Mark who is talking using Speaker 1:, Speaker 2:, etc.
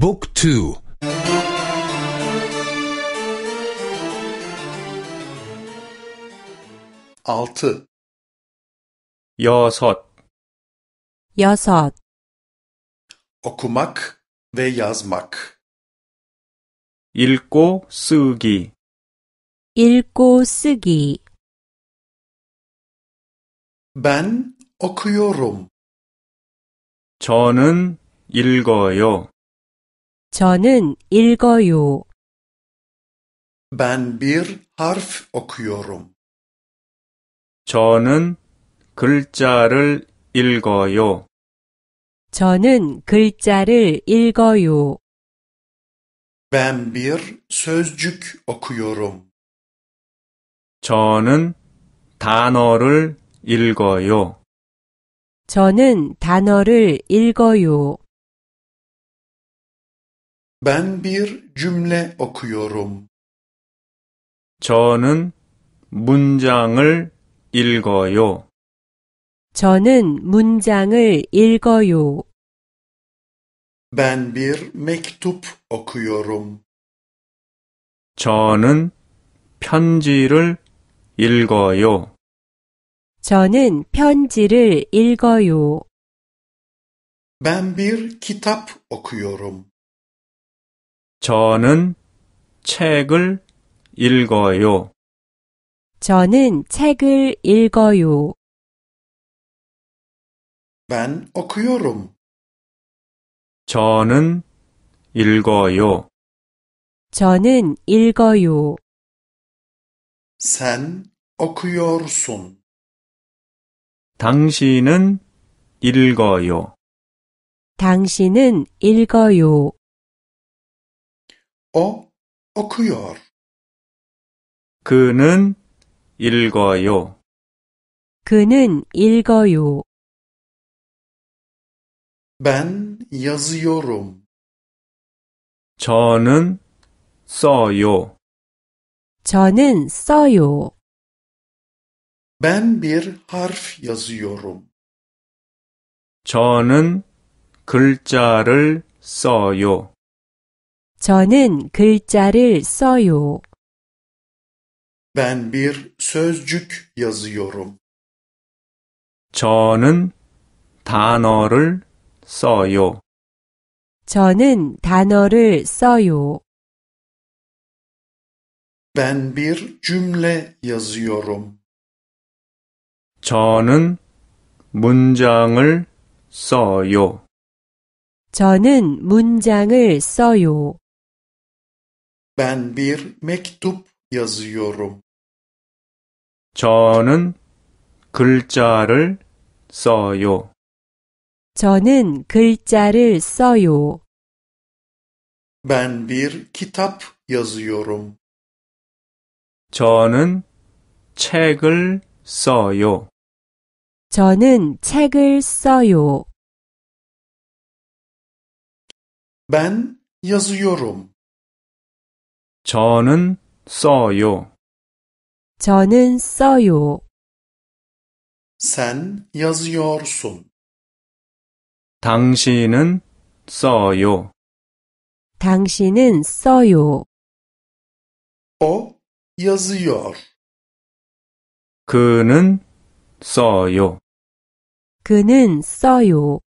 Speaker 1: 북 투. altı
Speaker 2: 여섯 여섯 okumak ve yazmak 읽고 쓰기
Speaker 3: 읽고 쓰기
Speaker 2: ben okuyorum 저는 읽어요
Speaker 3: 저는 읽어요.
Speaker 2: Ben bir
Speaker 1: harf okuyorum. 저는 글자를 읽어요.
Speaker 3: 저는 글자를 읽어요.
Speaker 1: Ben bir sözcük okuyorum. 저는 단어를 읽어요.
Speaker 3: 저는 단어를 읽어요.
Speaker 2: Ben bir cümle okuyorum.
Speaker 1: 저는 문장을 읽어요.
Speaker 3: 저는 문장을 읽어요.
Speaker 1: Ben
Speaker 2: bir mektup okuyorum.
Speaker 1: 저는 편지를 읽어요.
Speaker 3: 저는 편지를 읽어요. Ben bir kitap
Speaker 1: okuyorum. 저는 책을
Speaker 2: 읽어요.
Speaker 3: 저는 책을 읽어요.
Speaker 2: Ben o k 저는 읽어요.
Speaker 3: 저는 읽어요.
Speaker 2: Sen o k u 당신은 읽어요.
Speaker 3: 당신은 읽어요.
Speaker 2: o okuyor. 그는 읽어요. 그는 읽어요. Ben yazıyorum. 저는 써요.
Speaker 3: 저는 써요.
Speaker 2: Ben bir harf yazıyorum.
Speaker 1: 저는 글자를 써요.
Speaker 3: 저는 글자를 써요.
Speaker 2: Ben bir sözcük yazıyorum.
Speaker 1: 저는 단어를 써요.
Speaker 3: 저는 단어를 써요.
Speaker 1: Ben bir cümle yazıyorum. 저는 문장을 써요.
Speaker 3: 저는 문장을 써요.
Speaker 2: Ben bir mektup
Speaker 1: yazıyorum. 저는 글자를 써요.
Speaker 3: 저는 글자를 써요.
Speaker 2: Ben bir kitap yazıyorum.
Speaker 1: 저는 책을 써요.
Speaker 3: 저는 책을 써요.
Speaker 2: Ben yazıyorum. 저는 써요.
Speaker 3: 저는 써요. s yazıyorsun.
Speaker 2: 당신은 써요. 당신은 써요. O yazıyor. 그는 써요. 그는 써요.